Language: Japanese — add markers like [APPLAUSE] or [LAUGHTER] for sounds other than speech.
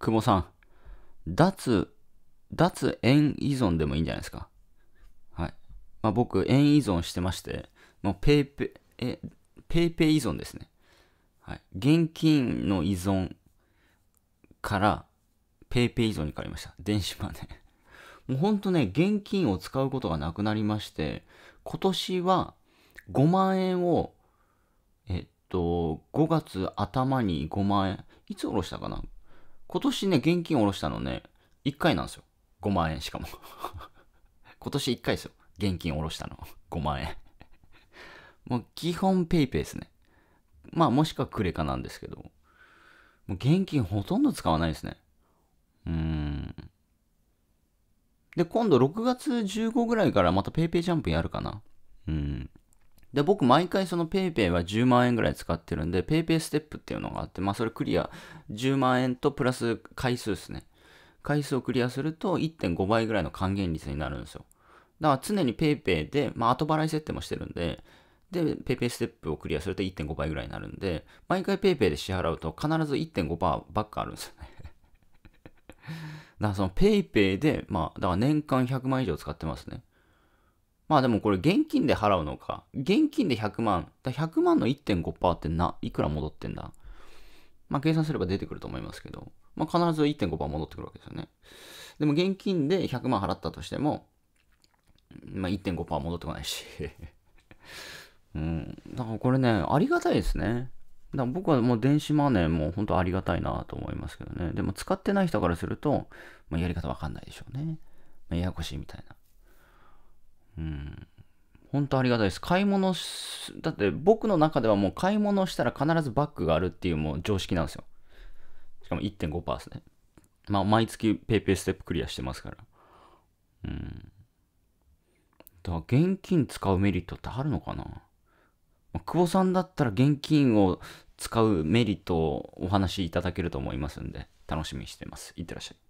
久保さん、脱、脱円依存でもいいんじゃないですか。はい。まあ、僕、円依存してまして、もうペイペイ、え、ペイペイ依存ですね。はい。現金の依存から、ペイペイ依存に変わりました。電子マネー。[LAUGHS] もうほんとね、現金を使うことがなくなりまして、今年は5万円を、えっと、5月頭に5万円、いつ下ろしたかな今年ね、現金下ろしたのね、1回なんですよ。5万円しかも。[LAUGHS] 今年1回ですよ。現金下ろしたの。5万円。もう基本 PayPay ですね。まあもしくはクレカなんですけど。もう現金ほとんど使わないですね。うーん。で、今度6月15ぐらいからまた PayPay ジャンプやるかな。うん。で、僕毎回その PayPay は10万円ぐらい使ってるんで、PayPay ステップっていうのがあって、まあそれクリア10万円とプラス回数ですね。回数をクリアすると1.5倍ぐらいの還元率になるんですよ。だから常に PayPay で、まあ後払い設定もしてるんで、で、PayPay ステップをクリアすると1.5倍ぐらいになるんで、毎回 PayPay で支払うと必ず1.5%ばっかあるんですよね [LAUGHS] だからその PayPay で、まあ、だから年間100万以上使ってますね。まあでもこれ現金で払うのか。現金で100万。だ100万の1.5%ってな、いくら戻ってんだまあ計算すれば出てくると思いますけど、まあ必ず1.5%戻ってくるわけですよね。でも現金で100万払ったとしても、まあ1.5%戻ってこないし。[LAUGHS] うん。だからこれね、ありがたいですね。だから僕はもう電子マネーも本当ありがたいなと思いますけどね。でも使ってない人からすると、まあ、やり方わかんないでしょうね。まあ、ややこしいみたいな。うん。本当ありがたいです。買い物だって僕の中ではもう買い物したら必ずバッグがあるっていうもう常識なんですよ。しかも1.5%ですね。まあ、毎月 PayPay ステップクリアしてますから。うん。だから現金使うメリットってあるのかな、まあ、久保さんだったら現金を使うメリットをお話しいただけると思いますんで、楽しみにしてます。いってらっしゃい。